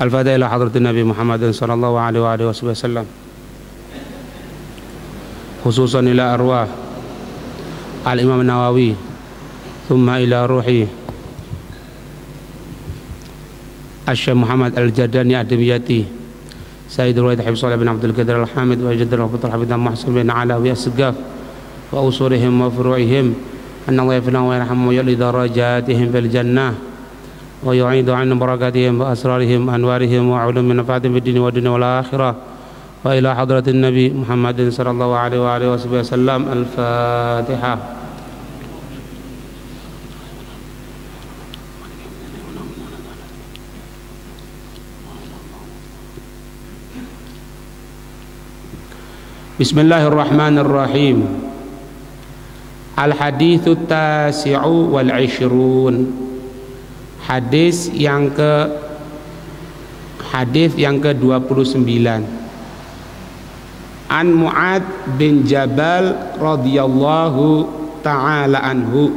الفاتحة إلى حضرة النبي محمد صلى الله عليه وآله وصحبه وسلم خصوصا إلى أرواح الإمام النووي ثم إلى روحي الشيخ محمد الجرداني الدمياتي سيد الوالد حبيب صالح بن عبد القادر الحامد وجد الرحمة الحبيب محسن بن علوي السقاف وأصولهم وفروعهم أن الله يفنى ويرحمه ويرحمهم درجاتهم في الجنة ويعيد عن بركاتهم وأسرارهم وأنوارهم وأعلم من نفعتهم في الدين والدنيا والآخرة وإلى حضرة النبي محمد صلى الله عليه وآله وصحبه وسلم الفاتحة بسم الله الرحمن الرحيم الحديث التاسع والعشرون hadis yang ke hadis yang ke-29 An Mu'ad bin Jabal radhiyallahu taala anhu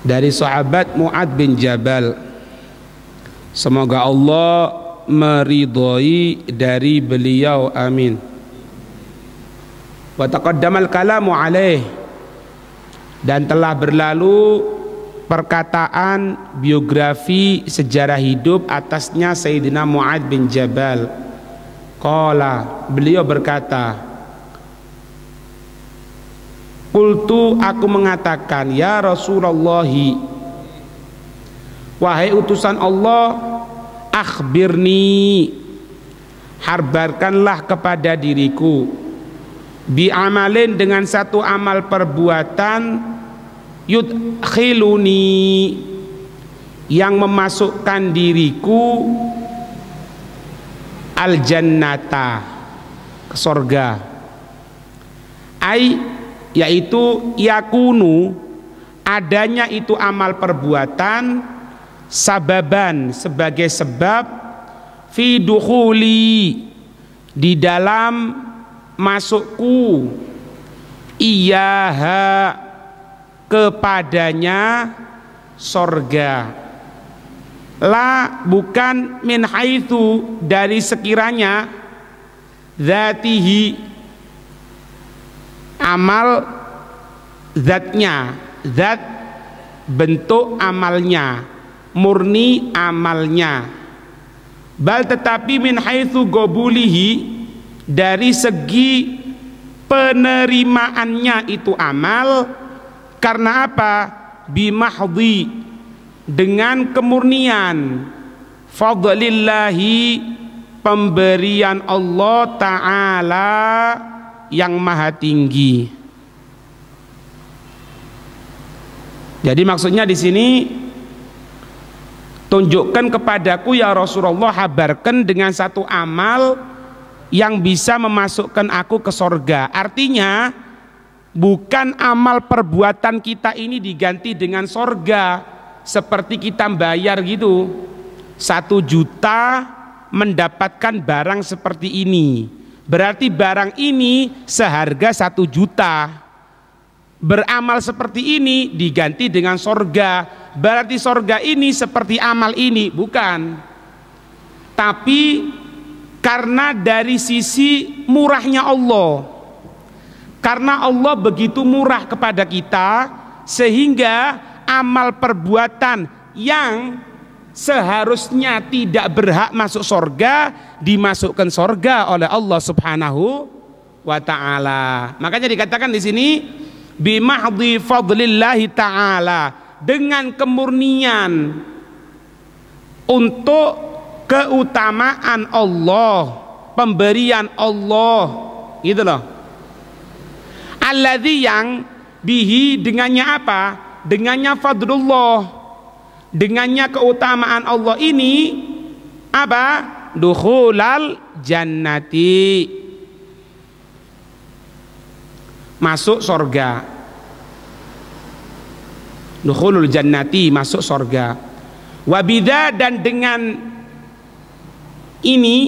dari sahabat Mu'ad bin Jabal semoga Allah meridhai dari beliau amin wa taqaddamal kalamu alaih dan telah berlalu perkataan biografi sejarah hidup atasnya Sayyidina Mu'ad bin Jabal Kola beliau berkata Kultu aku mengatakan ya Rasulullah Wahai utusan Allah akhbirni harbarkanlah kepada diriku bi dengan satu amal perbuatan yudkhiluni yang memasukkan diriku al jannata ke sorga ai yaitu yakunu adanya itu amal perbuatan sababan sebagai sebab fi dukhuli di dalam masukku iyaha kepadanya sorga la bukan min haitsu dari sekiranya zatihi amal zatnya zat bentuk amalnya murni amalnya bal tetapi min haitsu gobulihi dari segi penerimaannya itu amal karena apa? Bimahdi dengan kemurnian fadlillahi pemberian Allah taala yang maha tinggi. Jadi maksudnya di sini tunjukkan kepadaku ya Rasulullah habarkan dengan satu amal yang bisa memasukkan aku ke sorga. Artinya Bukan amal perbuatan kita ini diganti dengan sorga seperti kita bayar gitu. Satu juta mendapatkan barang seperti ini. Berarti barang ini seharga satu juta beramal seperti ini diganti dengan sorga berarti sorga ini seperti amal ini bukan tapi karena dari sisi murahnya Allah karena Allah begitu murah kepada kita sehingga amal perbuatan yang seharusnya tidak berhak masuk sorga dimasukkan sorga oleh Allah Subhanahu wa taala. Makanya dikatakan di sini bimahdi fadlillahi taala dengan kemurnian untuk keutamaan Allah, pemberian Allah. Gitu loh alladhi yang bihi dengannya apa? Dengannya fadlullah. Dengannya keutamaan Allah ini apa? Dukhulal jannati. Masuk sorga. Dukhulul jannati masuk sorga. Wabida dan dengan ini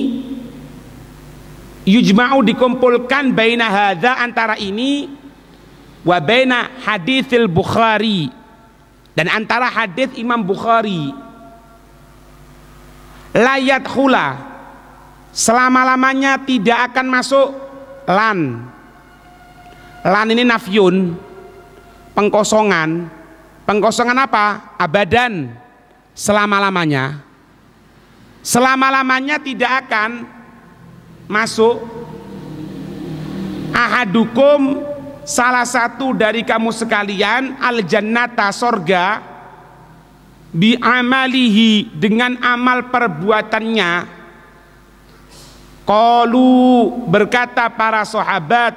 yujma'u dikumpulkan baina hadza antara ini wa baina haditsil Bukhari dan antara hadis Imam Bukhari layat hula selama-lamanya tidak akan masuk lan lan ini nafyun pengkosongan pengkosongan apa abadan selama-lamanya selama-lamanya tidak akan masuk ahadukum salah satu dari kamu sekalian al jannata sorga bi amalihi dengan amal perbuatannya kalu berkata para sahabat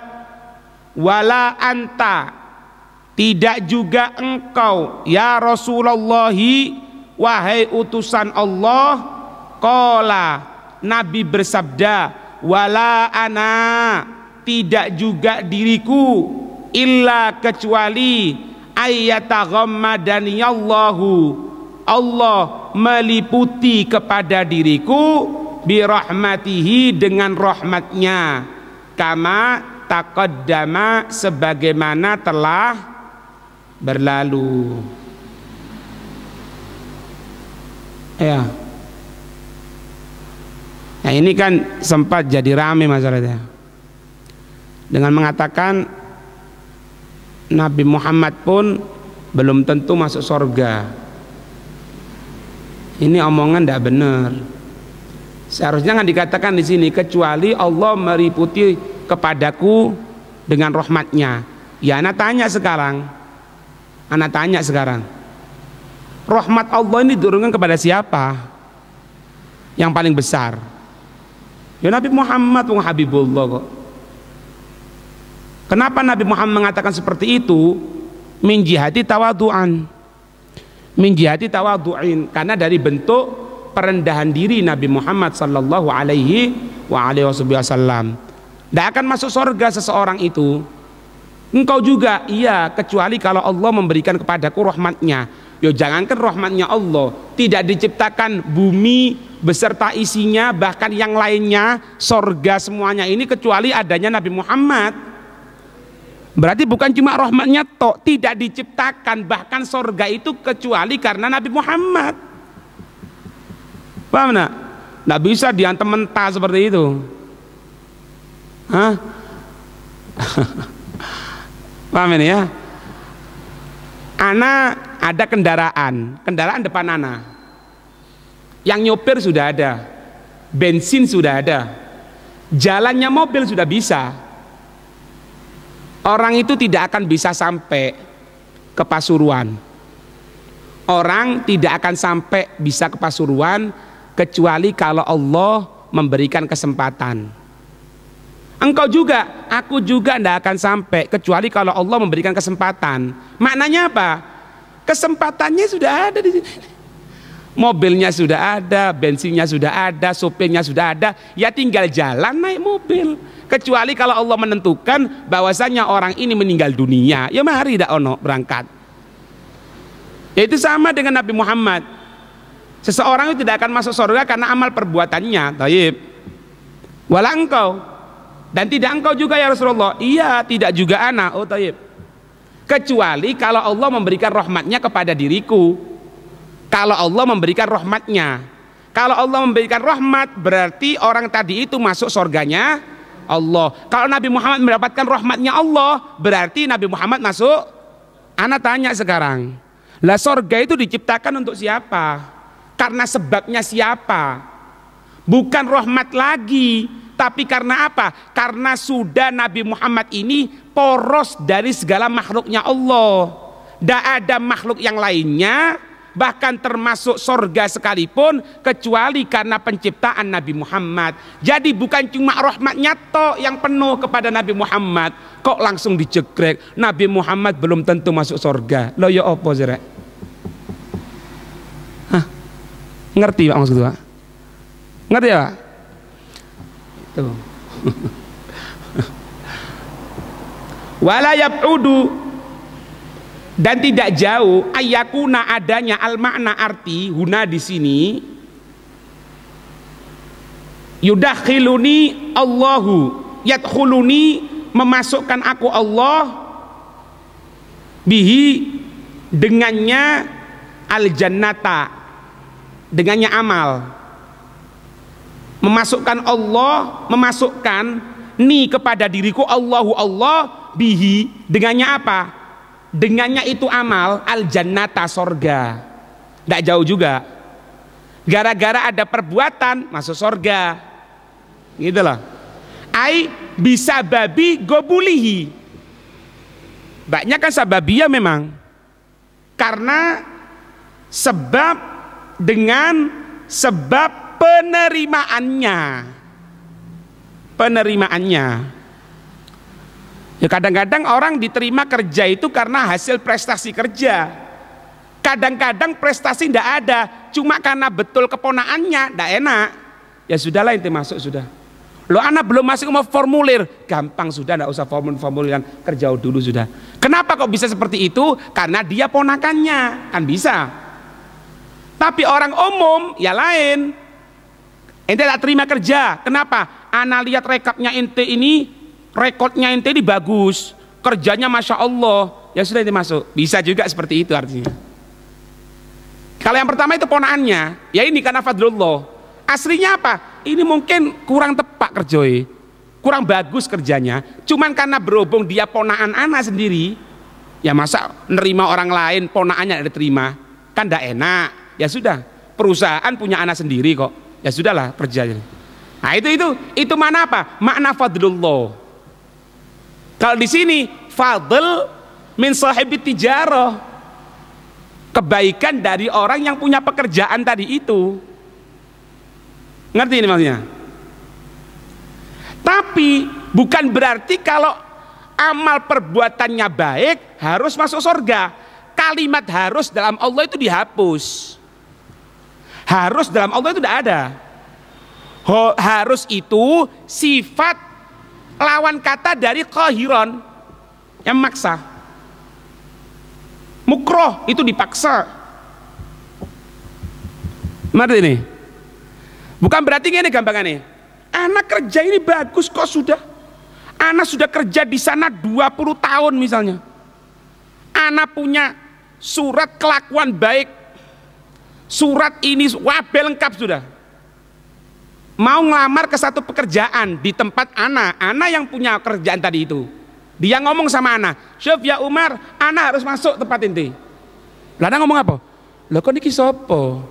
wala anta tidak juga engkau ya Rasulullah wahai utusan Allah Kola Nabi bersabda wala ana tidak juga diriku illa kecuali ayyataghamma dan yallahu Allah meliputi kepada diriku birahmatihi dengan rahmatnya kama taqaddama sebagaimana telah berlalu ya Nah ini kan sempat jadi rame masalahnya dengan mengatakan Nabi Muhammad pun belum tentu masuk surga. Ini omongan tidak benar. Seharusnya kan dikatakan di sini kecuali Allah meriputi kepadaku dengan rahmatnya. Ya anak tanya sekarang, anak tanya sekarang, rahmat Allah ini diturunkan kepada siapa? Yang paling besar. Ya Nabi Muhammad wong Habibullah kok. Kenapa Nabi Muhammad mengatakan seperti itu? Min jihati tawadu'an. Min jihati tawadu'in karena dari bentuk perendahan diri Nabi Muhammad sallallahu alaihi wa alihi wasallam. Tidak akan masuk surga seseorang itu. Engkau juga iya kecuali kalau Allah memberikan kepadaku rahmatnya. Yo jangankan rahmatnya Allah tidak diciptakan bumi beserta isinya bahkan yang lainnya sorga semuanya ini kecuali adanya Nabi Muhammad berarti bukan cuma rahmatnya tok tidak diciptakan bahkan sorga itu kecuali karena Nabi Muhammad paham nak? Nggak bisa diantem mentah seperti itu Hah? paham ini ya Ana ada kendaraan kendaraan depan Ana yang nyopir sudah ada bensin sudah ada jalannya mobil sudah bisa orang itu tidak akan bisa sampai ke Pasuruan orang tidak akan sampai bisa ke Pasuruan kecuali kalau Allah memberikan kesempatan engkau juga, aku juga tidak akan sampai kecuali kalau Allah memberikan kesempatan. Maknanya apa? Kesempatannya sudah ada di sini. Mobilnya sudah ada, bensinnya sudah ada, sopirnya sudah ada, ya tinggal jalan naik mobil. Kecuali kalau Allah menentukan bahwasanya orang ini meninggal dunia, ya mari dak ono berangkat. Ya itu sama dengan Nabi Muhammad. Seseorang itu tidak akan masuk surga karena amal perbuatannya, taib. Walau engkau dan tidak engkau juga ya Rasulullah. Iya, tidak juga anak. Oh, taib. Kecuali kalau Allah memberikan rahmatnya kepada diriku kalau Allah memberikan rahmatnya. Kalau Allah memberikan rahmat berarti orang tadi itu masuk surganya Allah. Kalau Nabi Muhammad mendapatkan rahmatnya Allah berarti Nabi Muhammad masuk. Anak tanya sekarang. Lah sorga itu diciptakan untuk siapa? Karena sebabnya siapa? Bukan rahmat lagi, tapi karena apa? Karena sudah Nabi Muhammad ini poros dari segala makhluknya Allah. Tidak ada makhluk yang lainnya bahkan termasuk sorga sekalipun kecuali karena penciptaan Nabi Muhammad jadi bukan cuma rahmatnya to yang penuh kepada Nabi Muhammad kok langsung dijegrek Nabi Muhammad belum tentu masuk sorga lo ya apa Hah? ngerti pak maksud pak ngerti ya pak itu wala yab'udu dan tidak jauh ayakuna adanya al makna arti huna di sini yudakhiluni Allahu yadkhuluni memasukkan aku Allah bihi dengannya al jannata dengannya amal memasukkan Allah memasukkan ni kepada diriku Allahu Allah bihi dengannya apa dengannya itu amal al jannata sorga tidak jauh juga gara-gara ada perbuatan masuk sorga gitu loh ai bisa babi gobulihi banyak kan sababia memang karena sebab dengan sebab penerimaannya penerimaannya Ya kadang-kadang orang diterima kerja itu karena hasil prestasi kerja. Kadang-kadang prestasi tidak ada, cuma karena betul keponaannya tidak enak. Ya sudahlah inti masuk sudah. Lo anak belum masuk mau formulir, gampang sudah tidak usah formulir formuliran kerja dulu sudah. Kenapa kok bisa seperti itu? Karena dia ponakannya kan bisa. Tapi orang umum ya lain. Ente tak terima kerja. Kenapa? Anak lihat rekapnya ente ini rekodnya ente ini bagus, kerjanya masya Allah, ya sudah ini masuk. Bisa juga seperti itu artinya. Kalau yang pertama itu ponaannya, ya ini karena fadlullah. Aslinya apa? Ini mungkin kurang tepat kerjoi, kurang bagus kerjanya. Cuman karena berhubung dia ponaan anak sendiri, ya masa nerima orang lain ponaannya terima kan tidak enak. Ya sudah, perusahaan punya anak sendiri kok. Ya sudahlah kerjanya. Nah itu itu itu mana apa? Makna fadlullah. Kalau di sini fadl min sahibi tijarah. Kebaikan dari orang yang punya pekerjaan tadi itu. Ngerti ini maksudnya? Tapi bukan berarti kalau amal perbuatannya baik harus masuk surga. Kalimat harus dalam Allah itu dihapus. Harus dalam Allah itu tidak ada. Harus itu sifat lawan kata dari kohiron yang maksa mukroh itu dipaksa Mari ini bukan berarti ini nih. anak kerja ini bagus kok sudah anak sudah kerja di sana 20 tahun misalnya anak punya surat kelakuan baik surat ini wabel lengkap sudah mau ngelamar ke satu pekerjaan di tempat Ana, Ana yang punya kerjaan tadi itu. Dia ngomong sama Ana, Chef ya Umar, Ana harus masuk tempat inti. Lana ngomong apa? Lo kok niki sopo?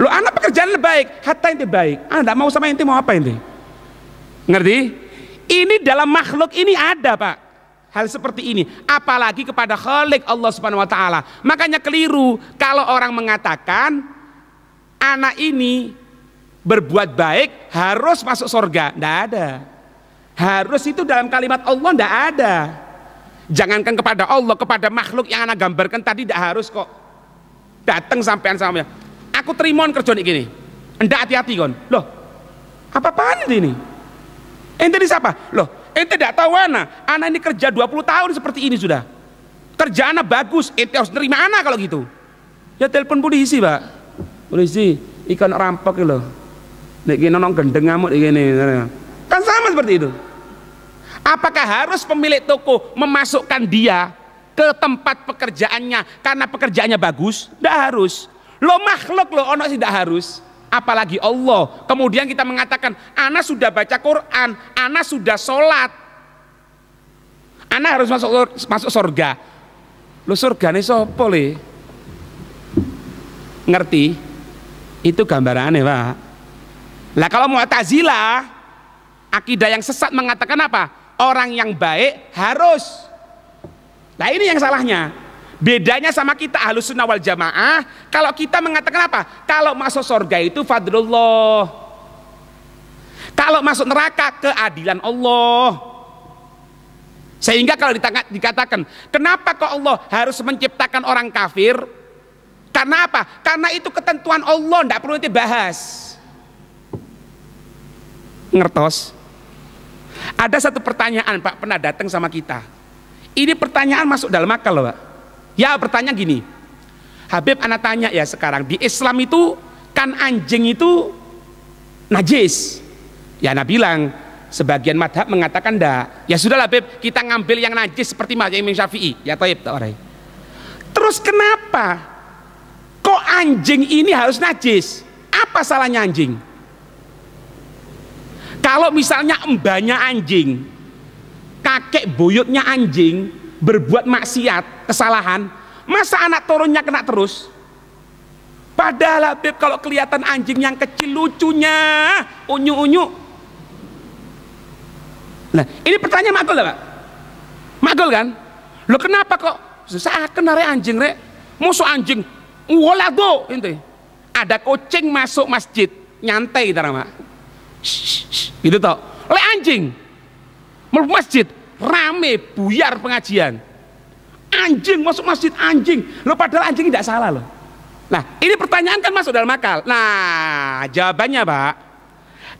Lo Ana pekerjaan lebih baik, hatta inti baik. Ana tidak mau sama inti mau apa inti? Ngerti? Ini dalam makhluk ini ada pak hal seperti ini apalagi kepada khalik Allah Subhanahu wa taala makanya keliru kalau orang mengatakan anak ini berbuat baik harus masuk surga. Tidak ada. Harus itu dalam kalimat Allah tidak ada. Jangankan kepada Allah, kepada makhluk yang anak gambarkan tadi tidak harus kok. Datang sampean sama Aku terimon kerjaan ini gini. Ndak hati-hati kon. Loh, apa apaan ini? Ente di siapa? Loh, ente tidak tahu ana. Ana ini kerja 20 tahun seperti ini sudah. Kerja ana bagus, ente harus nerima ana kalau gitu. Ya telepon polisi, Pak. Polisi, ikan rampok loh nek kene gendeng ngamuk kene kan sama seperti itu apakah harus pemilik toko memasukkan dia ke tempat pekerjaannya karena pekerjaannya bagus tidak harus lo makhluk lo ono tidak harus apalagi Allah kemudian kita mengatakan Ana sudah baca Quran Ana sudah sholat Ana harus masuk masuk surga lo surga nih sopo le ngerti itu gambarannya pak Nah kalau Mu'tazilah akidah yang sesat mengatakan apa? Orang yang baik harus. Nah ini yang salahnya. Bedanya sama kita ahlus sunnah wal jamaah. Kalau kita mengatakan apa? Kalau masuk surga itu fadlullah. Kalau masuk neraka keadilan Allah. Sehingga kalau dikatakan, kenapa kok Allah harus menciptakan orang kafir? Karena apa? Karena itu ketentuan Allah, tidak perlu dibahas. bahas ngertos? Ada satu pertanyaan Pak pernah datang sama kita. Ini pertanyaan masuk dalam makal, loh Pak. Ya pertanyaan gini. Habib anak tanya ya sekarang di Islam itu kan anjing itu najis. Ya anak bilang sebagian madhab mengatakan ndak. Ya sudahlah Habib, kita ngambil yang najis seperti mazhab Imam Syafi'i. Ya taib tak orang. Terus kenapa? Kok anjing ini harus najis? Apa salahnya anjing? Kalau misalnya embahnya anjing, kakek buyutnya anjing, berbuat maksiat, kesalahan, masa anak turunnya kena terus? Padahal Habib kalau kelihatan anjing yang kecil lucunya, unyu-unyu. Nah, ini pertanyaan makul lah, Pak. Makul kan? Lo kenapa kok seakan narik anjing, Rek? Musuh anjing. Wala tuh? Ada kucing masuk masjid, nyantai tarang Pak gitu toh le anjing masuk masjid rame buyar pengajian anjing masuk masjid anjing lo padahal anjing tidak salah lo nah ini pertanyaan kan masuk dalam akal nah jawabannya pak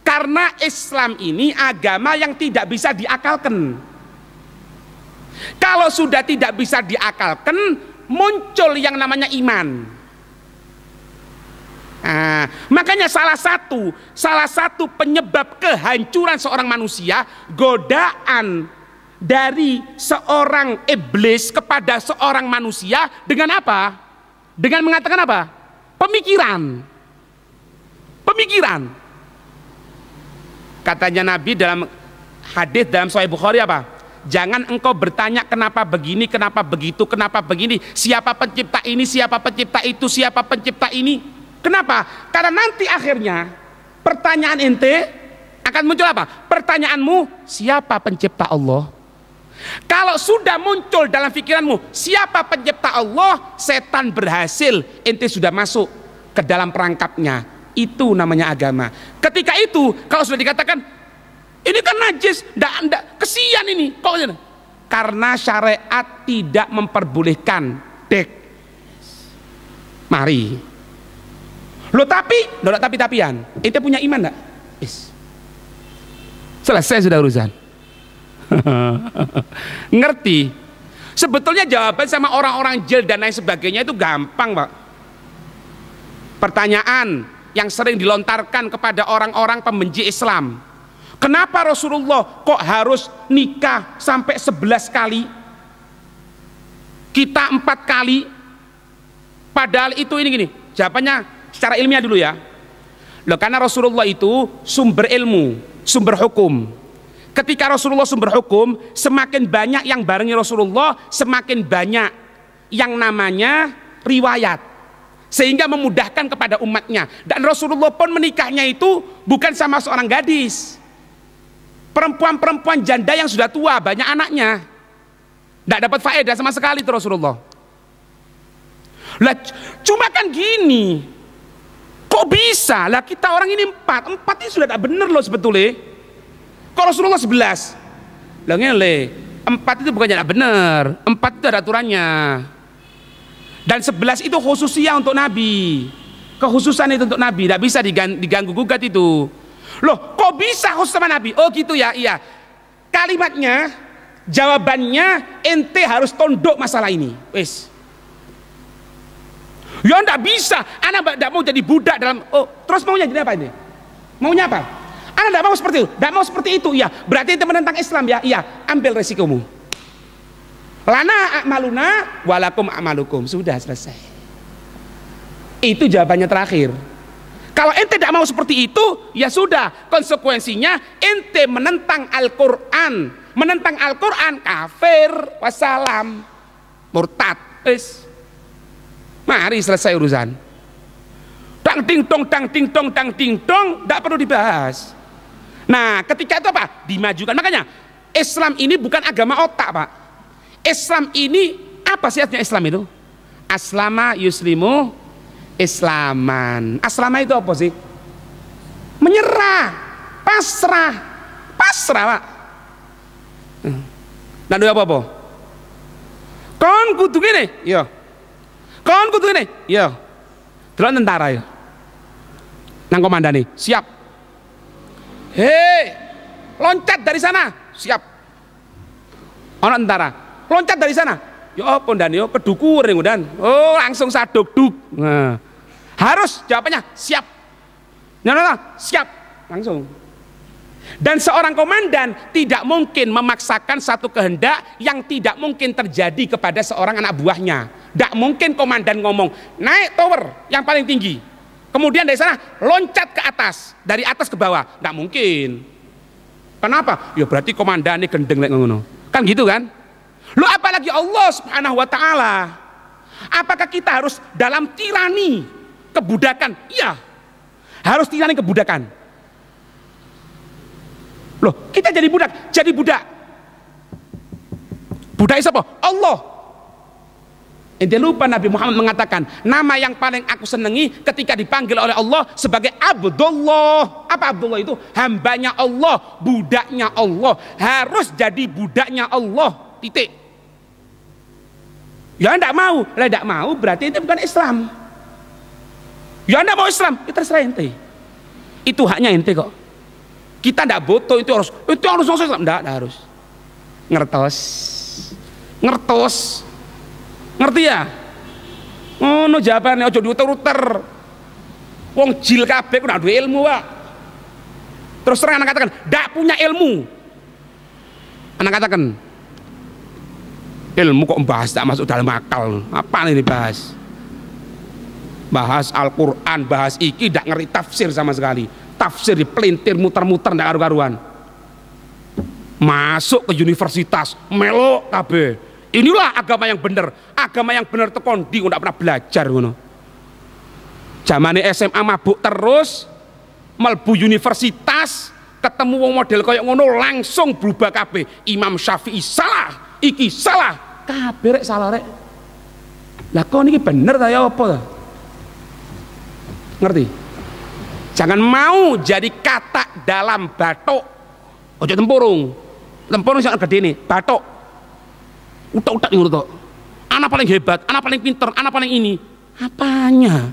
karena Islam ini agama yang tidak bisa diakalkan kalau sudah tidak bisa diakalkan muncul yang namanya iman Nah, makanya salah satu salah satu penyebab kehancuran seorang manusia godaan dari seorang iblis kepada seorang manusia dengan apa? Dengan mengatakan apa? Pemikiran. Pemikiran. Katanya Nabi dalam hadis dalam Sahih Bukhari apa? Jangan engkau bertanya kenapa begini, kenapa begitu, kenapa begini, siapa pencipta ini, siapa pencipta itu, siapa pencipta ini. Kenapa? Karena nanti akhirnya pertanyaan ente akan muncul apa? Pertanyaanmu, siapa pencipta Allah? Kalau sudah muncul dalam pikiranmu, siapa pencipta Allah? Setan berhasil, ente sudah masuk ke dalam perangkapnya. Itu namanya agama. Ketika itu, kalau sudah dikatakan, ini kan najis, ndak, ndak, kesian ini. Kok gitu? Karena syariat tidak memperbolehkan. Dek. Mari Lo tapi, lo tapi-tapian. Itu punya iman enggak? Is. Selesai sudah urusan. Ngerti? Sebetulnya jawaban sama orang-orang jil dan lain sebagainya itu gampang, Pak. Pertanyaan yang sering dilontarkan kepada orang-orang pembenci Islam. Kenapa Rasulullah kok harus nikah sampai 11 kali? Kita empat kali. Padahal itu ini gini, jawabannya secara ilmiah dulu ya loh karena Rasulullah itu sumber ilmu sumber hukum ketika Rasulullah sumber hukum semakin banyak yang barengi Rasulullah semakin banyak yang namanya riwayat sehingga memudahkan kepada umatnya dan Rasulullah pun menikahnya itu bukan sama seorang gadis perempuan-perempuan janda yang sudah tua banyak anaknya tidak dapat faedah sama sekali itu Rasulullah lah cuma kan gini Kok bisa? Lah kita orang ini empat. Empat ini sudah tak benar loh sebetulnya. Kok Rasulullah sebelas? Lah ngele. Empat itu bukan tidak benar. Empat itu ada aturannya. Dan sebelas itu khususnya untuk Nabi. Kekhususan itu untuk Nabi. Tidak bisa diganggu gugat itu. Loh kok bisa khusus sama Nabi? Oh gitu ya, iya. Kalimatnya, jawabannya ente harus tunduk masalah ini. Wes Ya enggak bisa. Anak enggak mau jadi budak dalam oh, terus maunya jadi apa ini? Maunya apa? Anak enggak mau seperti itu. Enggak mau seperti itu, iya. Berarti itu menentang Islam ya. Iya, ambil resikomu. Lana amaluna walakum amalukum. Sudah selesai. Itu jawabannya terakhir. Kalau ente tidak mau seperti itu, ya sudah. Konsekuensinya ente menentang Al-Qur'an. Menentang Al-Qur'an kafir, wassalam, murtad. Peace. Mari selesai urusan. Tang ting tong tang ting tong tang ting tong tidak perlu dibahas. Nah, ketika itu apa? Dimajukan. Makanya Islam ini bukan agama otak, Pak. Islam ini apa sih artinya Islam itu? Aslama yuslimu islaman. Aslama itu apa sih? Menyerah, pasrah, pasrah, Pak. Nah, hmm. apa-apa? Kon kutu gini iya. yo. Kon kudu ngene. Iya. Delok tentara ya. Nang komandan nih, siap. Hei, loncat dari sana. Siap. Ana tentara, loncat dari sana. Yo ya apa yo ya kedukur ning ndan. Oh, langsung saduk duk. Nah. Harus jawabannya siap. Nyana siap langsung. Dan seorang komandan tidak mungkin memaksakan satu kehendak yang tidak mungkin terjadi kepada seorang anak buahnya. Tidak mungkin komandan ngomong, naik tower yang paling tinggi. Kemudian dari sana loncat ke atas, dari atas ke bawah. Tidak mungkin. Kenapa? Ya berarti komandannya gendeng lek ngono. Kan gitu kan? Lu apalagi Allah Subhanahu wa taala. Apakah kita harus dalam tirani kebudakan? Iya. Harus tirani kebudakan. Loh, kita jadi budak, jadi budak. Budak siapa? Allah. Eh, dia lupa Nabi Muhammad mengatakan nama yang paling aku senangi ketika dipanggil oleh Allah sebagai Abdullah. Apa Abdullah itu? Hambanya Allah, budaknya Allah. Harus jadi budaknya Allah. Titik. Ya tidak mau, lah tidak mau berarti itu bukan Islam. Ya tidak mau Islam, itu ya, terserah ente. Itu haknya ente kok. Kita tidak butuh itu harus, itu harus masuk Islam, tidak harus. Ngertos, ngertos ngerti ya ngono oh, no jawabannya diuter-uter wong jil kabeh ku duwe ilmu wa, terus terang anak katakan ndak punya ilmu anak katakan ilmu kok bahas tak masuk dalam akal apa ini dibahas bahas Al-Quran, bahas iki tidak ngerti tafsir sama sekali tafsir di pelintir muter-muter ndak karu-karuan masuk ke universitas melok kabeh Inilah agama yang benar. Agama yang benar tekon kondi, tidak pernah belajar Zaman SMA mabuk terus melbu universitas ketemu wong model kayak ngono langsung berubah kape, Imam Syafi'i salah, iki salah, kabeh rek salah rek. Lah kok ini bener ta ya apa Ngerti? Jangan mau jadi kata dalam batok. Ojo tempurung. Tempurung sangat gede nih, batok utak-utak ngurut tok. Anak paling hebat, anak paling pinter, anak paling ini. Apanya?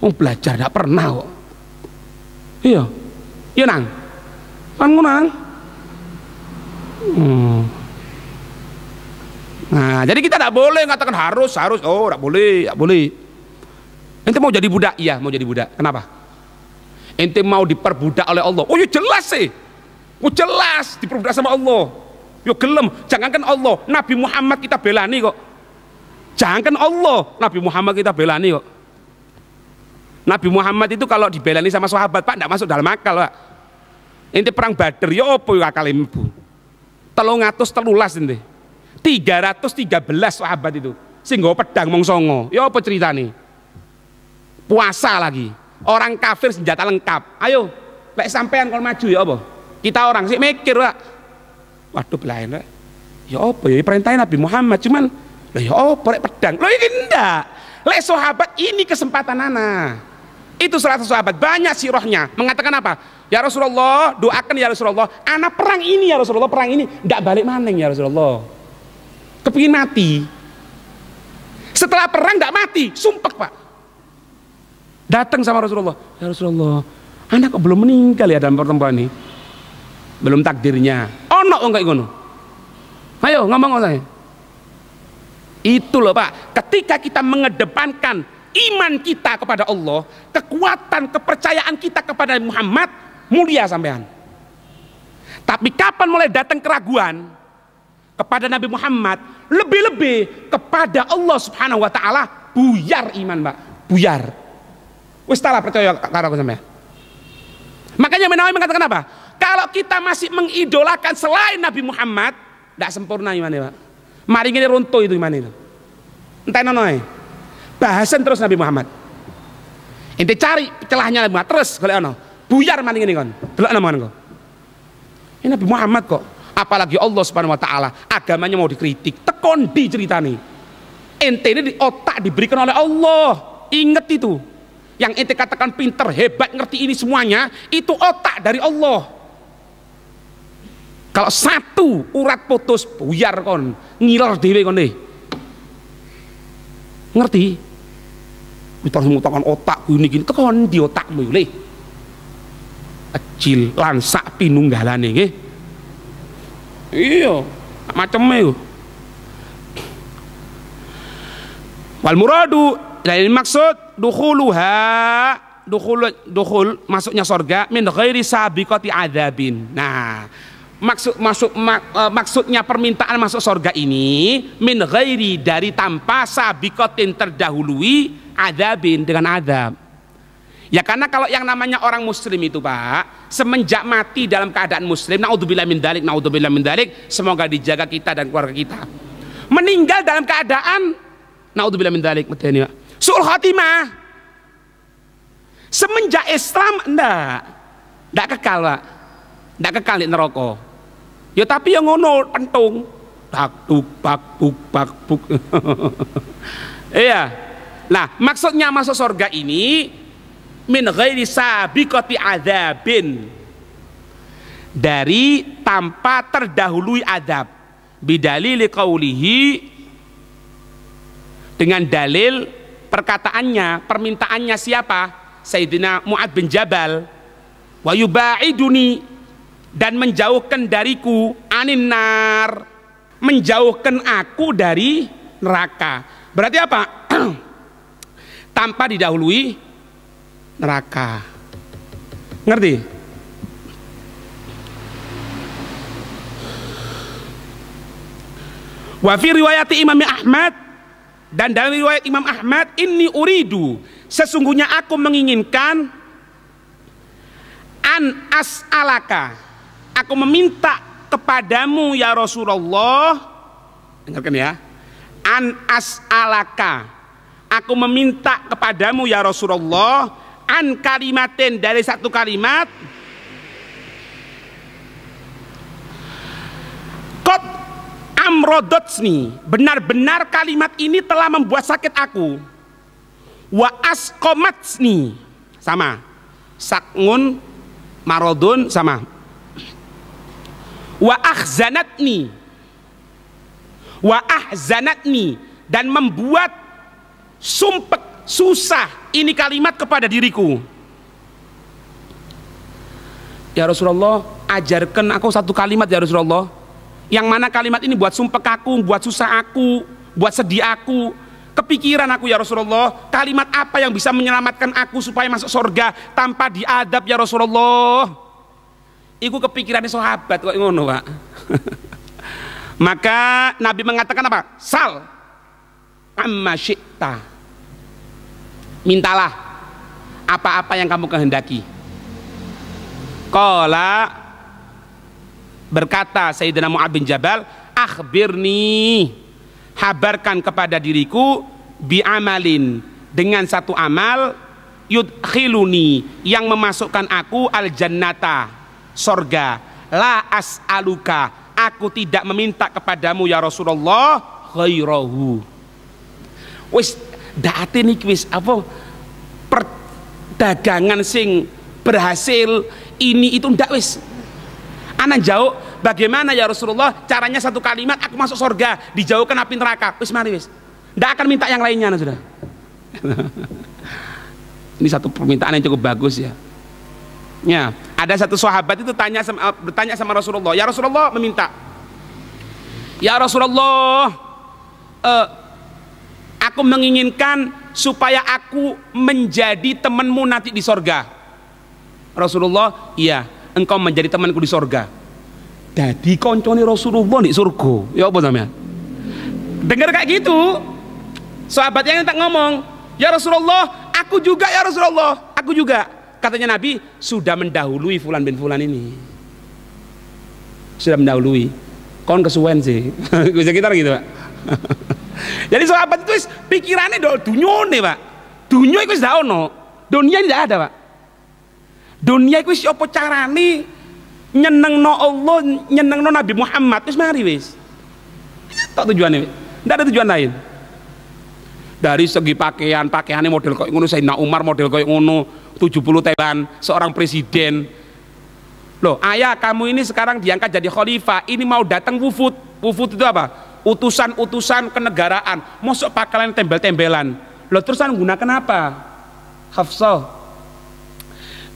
Mau belajar tidak pernah kok. Iya. Iya nang. Kan nang. Hmm. Nah, jadi kita tidak boleh mengatakan harus, harus. Oh, tidak boleh, tidak boleh. Ente mau jadi budak? Iya, mau jadi budak. Kenapa? Ente mau diperbudak oleh Allah. Oh, ya jelas sih. Oh, jelas diperbudak sama Allah Yo gelem, jangankan Allah, Nabi Muhammad kita belani kok. Jangankan Allah, Nabi Muhammad kita belani kok. Nabi Muhammad itu kalau dibelani sama sahabat, Pak, tidak masuk dalam akal, Pak. ini perang Badar, yo ya apa yo akal ibu. Telungatus telulas inti. 313 sahabat itu. Singgo pedang mong songo. Yo ya apa nih. Puasa lagi. Orang kafir senjata lengkap. Ayo, lek sampean kalau maju ya apa? Kita orang sih mikir, Pak Waduh pelayan ya apa ya, ya perintah Nabi Muhammad cuman lo ya apa lek pedang. lo ini ndak. Lek sahabat ini kesempatan ana. Itu salah satu sahabat banyak rohnya mengatakan apa? Ya Rasulullah, doakan ya Rasulullah, anak perang ini ya Rasulullah, perang ini tidak balik maning ya Rasulullah. Kepingin mati. Setelah perang tidak mati, sumpek Pak. Datang sama Rasulullah, ya Rasulullah, anak kok belum meninggal ya dalam pertemuan ini belum takdirnya ono oh, enggak ngono ayo ngomong saya itu loh pak ketika kita mengedepankan iman kita kepada Allah kekuatan kepercayaan kita kepada Muhammad mulia sampean tapi kapan mulai datang keraguan kepada Nabi Muhammad lebih-lebih kepada Allah subhanahu wa ta'ala buyar iman pak buyar wis percaya karo sampean makanya menawi mengatakan apa kalau kita masih mengidolakan selain Nabi Muhammad, tidak sempurna gimana Pak? Mari ini runtuh itu gimana itu? Entah nono Bahasan terus Nabi Muhammad. Inti cari celahnya Nabi Muhammad terus kalau ono. Buyar mari ini kan? Belok nama kon. Ini Nabi Muhammad kok. Apalagi Allah Subhanahu wa taala agamanya mau dikritik, tekon di cerita nih. Ente ini di otak diberikan oleh Allah. Ingat itu. Yang ente katakan pinter, hebat, ngerti ini semuanya, itu otak dari Allah. Kalau satu urat putus buyar kon, ngiler dhewe kon Ngerti? kita harus tangan otak gini gini tekon di otakmu le. kecil lansak pinung galan ini Iya, macam itu Wal muradu dan maksud dukhuluha dukhul dukhul masuknya surga min ghairi sabiqati adzabin. Nah, maksud masuk mak, e, maksudnya permintaan masuk surga ini min ghairi dari tanpa sabikotin terdahului adabin dengan adab. Ya karena kalau yang namanya orang muslim itu Pak, semenjak mati dalam keadaan muslim, naudzubillah min dalik, naudzubillah min dalik, semoga dijaga kita dan keluarga kita. Meninggal dalam keadaan naudzubillah min dalik, medeni Pak. Suul khatimah. Semenjak Islam enggak. Enggak kekal, Pak. Enggak kekal di neraka. Ya tapi yang ngono entung bak tuk bak puk bak puk. iya. Nah, maksudnya masuk surga ini min ghairi sabiqati adzabin. Dari tanpa terdahului adab. Bidalili qaulihi dengan dalil perkataannya, permintaannya siapa? Sayyidina Mu'ad bin Jabal wa yubaiduni dan menjauhkan dariku aninar menjauhkan aku dari neraka berarti apa tanpa didahului neraka ngerti wa fi riwayat Imam Ahmad dan dalam riwayat Imam Ahmad ini uridu sesungguhnya aku menginginkan an as'alaka Aku meminta kepadamu ya Rasulullah. Dengarkan ya. An as alaka. Aku meminta kepadamu ya Rasulullah. An kalimatin dari satu kalimat. Kot amrodotsni. Benar-benar kalimat ini telah membuat sakit aku. Wa as askomatsni. Sama. sakun marodun sama wa ahzanatni wa ahzanatni dan membuat sumpek susah ini kalimat kepada diriku Ya Rasulullah ajarkan aku satu kalimat ya Rasulullah yang mana kalimat ini buat sumpek aku, buat susah aku, buat sedih aku kepikiran aku ya Rasulullah kalimat apa yang bisa menyelamatkan aku supaya masuk surga tanpa diadab ya Rasulullah Iku kepikiran sahabat kok ngono pak. Maka Nabi mengatakan apa? Sal amma syi'ta. Mintalah apa-apa yang kamu kehendaki. Kola berkata Sayyidina Mu'ab bin Jabal, akhbirni, habarkan kepada diriku bi'amalin dengan satu amal yudkhiluni yang memasukkan aku al jannata sorga. La as aluka. aku tidak meminta kepadamu ya Rasulullah khairahu. Wis dati nih wis apa perdagangan sing berhasil ini itu ndak wis. Anak jauh bagaimana ya Rasulullah caranya satu kalimat aku masuk sorga. dijauhkan api neraka wis mari wis ndak akan minta yang lainnya anak sudah ini satu permintaan yang cukup bagus ya Ya, ada satu sahabat itu tanya sama, bertanya sama Rasulullah, "Ya Rasulullah," meminta. "Ya Rasulullah, uh, aku menginginkan supaya aku menjadi temanmu nanti di sorga." Rasulullah, "Iya, engkau menjadi temanku di sorga." Jadi konconi Rasulullah di surga. Ya apa namanya? Dengar kayak gitu, sahabat yang tak ngomong, "Ya Rasulullah, aku juga ya Rasulullah, aku juga." Katanya Nabi sudah mendahului Fulan bin Fulan ini. Sudah mendahului. Kon kesuwen sih. Bisa kita gitu pak. Jadi sahabat itu pikirannya do dunia nih pak. Dunia itu sudah ono. Dunia ini tidak ada pak. Dunia itu siapa nih nyeneng no Allah, nyeneng no Nabi Muhammad. Terus mari wis. Tak tujuannya. Tidak ada tujuan lain dari segi pakaian pakaiannya model kayak ngono Sayyidina Umar model kayak ngono 70 tahun seorang presiden loh ayah kamu ini sekarang diangkat jadi khalifah ini mau datang wufud wufud itu apa utusan-utusan kenegaraan masuk pakaian tembel-tembelan loh terusan gunakan apa Hafsah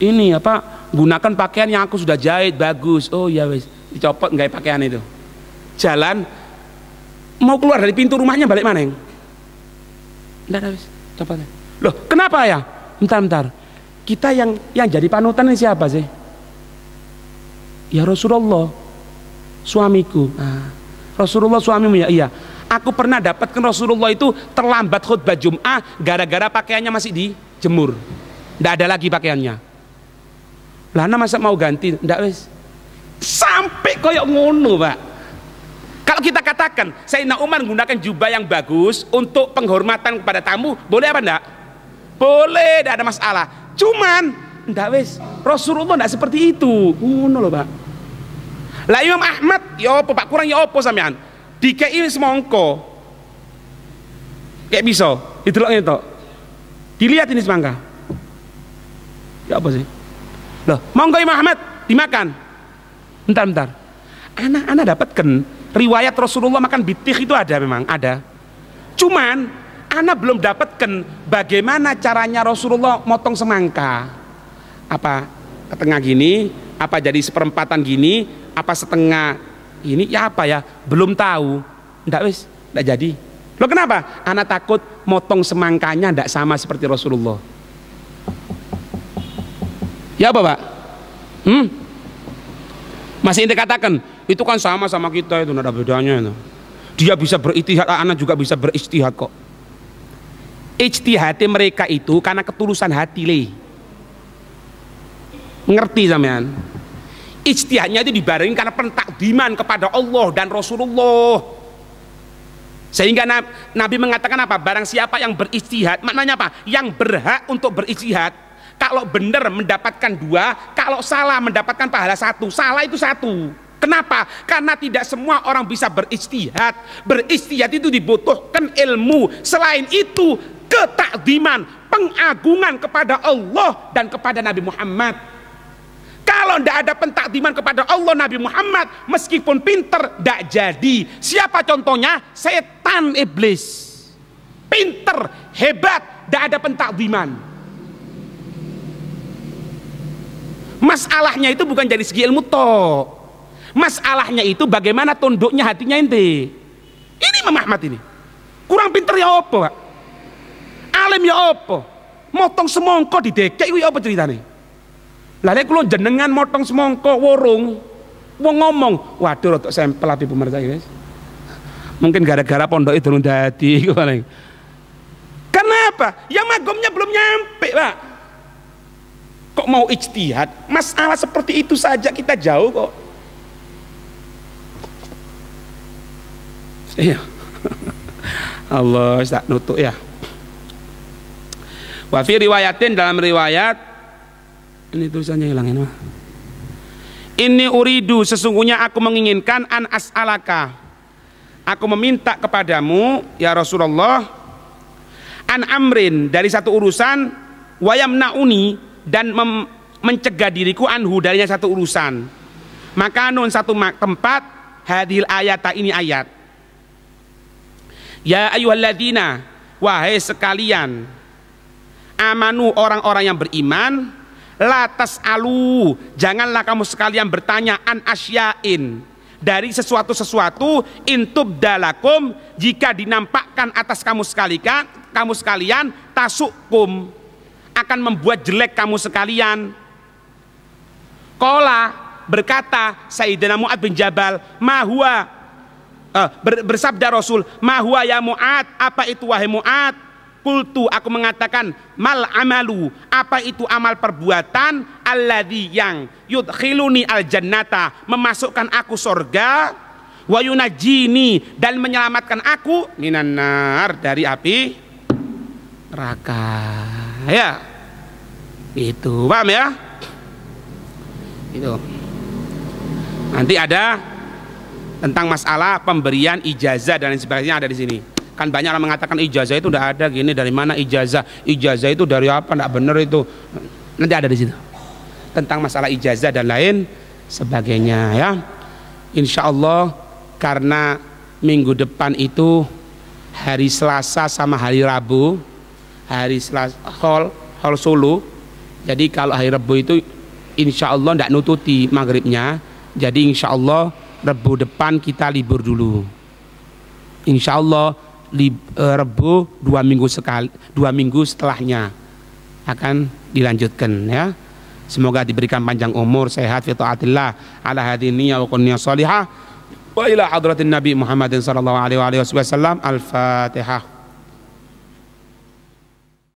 ini apa gunakan pakaian yang aku sudah jahit bagus oh iya, wes dicopot nggak pakaian itu jalan mau keluar dari pintu rumahnya balik mana yang Enggak habis jawabannya. Loh, kenapa ya? Bentar, bentar. Kita yang yang jadi panutan ini siapa sih? Ya Rasulullah, suamiku. Nah, Rasulullah suamimu ya, iya. Aku pernah dapatkan Rasulullah itu terlambat khutbah Jum'ah gara-gara pakaiannya masih dijemur. Tidak ada lagi pakaiannya. Lah, masa mau ganti? Tidak wis. Sampai koyok ngono, Pak. Kalau kita katakan Sayyidina Umar menggunakan jubah yang bagus untuk penghormatan kepada tamu, boleh apa enggak? Boleh, tidak ada masalah. Cuman enggak wes, Rasulullah enggak seperti itu. Ngono loh, Pak. Lah Imam Ahmad, ya apa Pak kurang ya apa sampean? Dikei semongko. Kayak bisa, didelok ngene tok. Dilihat ini semangka. Ya apa sih? Loh, monggo Imam Ahmad dimakan. Bentar, bentar. Anak-anak dapatkan riwayat Rasulullah makan bitih itu ada memang ada cuman Ana belum dapatkan bagaimana caranya Rasulullah motong semangka apa tengah gini apa jadi seperempatan gini apa setengah ini ya apa ya belum tahu ndak wis ndak jadi lo kenapa Ana takut motong semangkanya ndak sama seperti Rasulullah ya apa pak hmm masih katakan itu kan sama sama kita itu tidak ada bedanya itu dia bisa beristihad anak juga bisa beristihad kok ijtihadnya mereka itu karena ketulusan hati le ngerti zaman ijtihadnya itu dibarengin karena pentakdiman kepada Allah dan Rasulullah sehingga Nabi mengatakan apa barang siapa yang beristihad maknanya apa yang berhak untuk beristihad kalau benar mendapatkan dua kalau salah mendapatkan pahala satu salah itu satu Kenapa? Karena tidak semua orang bisa beristihad. Beristihad itu dibutuhkan ilmu. Selain itu, ketakdiman, pengagungan kepada Allah dan kepada Nabi Muhammad. Kalau tidak ada pentakdiman kepada Allah Nabi Muhammad, meskipun pinter, tidak jadi. Siapa contohnya? Setan iblis. Pinter, hebat, tidak ada pentakdiman. Masalahnya itu bukan jadi segi ilmu toh. Masalahnya itu bagaimana tunduknya hatinya ente. Ini Imam Ahmad ini. Kurang pinter ya opo, Pak. Alim ya opo. Motong semongko di dekek kuwi ya apa ceritanya lalu aku jenengan motong semongko warung, wong ngomong, waduh rotok sampel api pemerintah ini? Mungkin gara-gara pondok itu nunda hati Kenapa? Yang magomnya belum nyampe, Pak. Kok mau ijtihad? Masalah seperti itu saja kita jauh kok. Iya. Allah tak nutuk ya. Wa fi riwayatin dalam riwayat ini tulisannya hilangin mah. Ini uridu sesungguhnya aku menginginkan an as'alaka. Aku meminta kepadamu ya Rasulullah an amrin dari satu urusan wayamnauni dan mem, mencegah diriku anhu darinya satu urusan. Maka nun satu tempat hadil ayat ini ayat Ya ladina, wahai sekalian amanu orang-orang yang beriman latas alu janganlah kamu sekalian bertanya an asyain dari sesuatu-sesuatu intub dalakum jika dinampakkan atas kamu sekalian kamu sekalian tasukum akan membuat jelek kamu sekalian Kola berkata Sayyidina Mu'ad bin Jabal Mahua uh, ber, bersabda Rasul, "Mahwa ya Mu'ad, apa itu wahai Mu'ad?" Kultu aku mengatakan mal amalu apa itu amal perbuatan alladzi yang yudkhiluni al jannata memasukkan aku surga wa yunajjini dan menyelamatkan aku minanar dari api neraka ya itu paham ya itu nanti ada tentang masalah pemberian ijazah dan lain sebagainya ada di sini kan banyak orang mengatakan ijazah itu tidak ada gini dari mana ijazah ijazah itu dari apa tidak benar itu nanti ada di sini tentang masalah ijazah dan lain sebagainya ya insya Allah karena minggu depan itu hari Selasa sama hari Rabu hari Selasa hall hall Solo jadi kalau hari Rabu itu insya Allah tidak nututi maghribnya jadi insya Allah Rebu depan kita libur dulu. Insya Allah lib, eh, Rebu dua minggu sekali, dua minggu setelahnya akan dilanjutkan ya. Semoga diberikan panjang umur, sehat, fitaatillah, ala hadiniya wa kunniya salihah. Wa ila hadratin Nabi Muhammadin sallallahu alaihi wasallam. Al-Fatihah.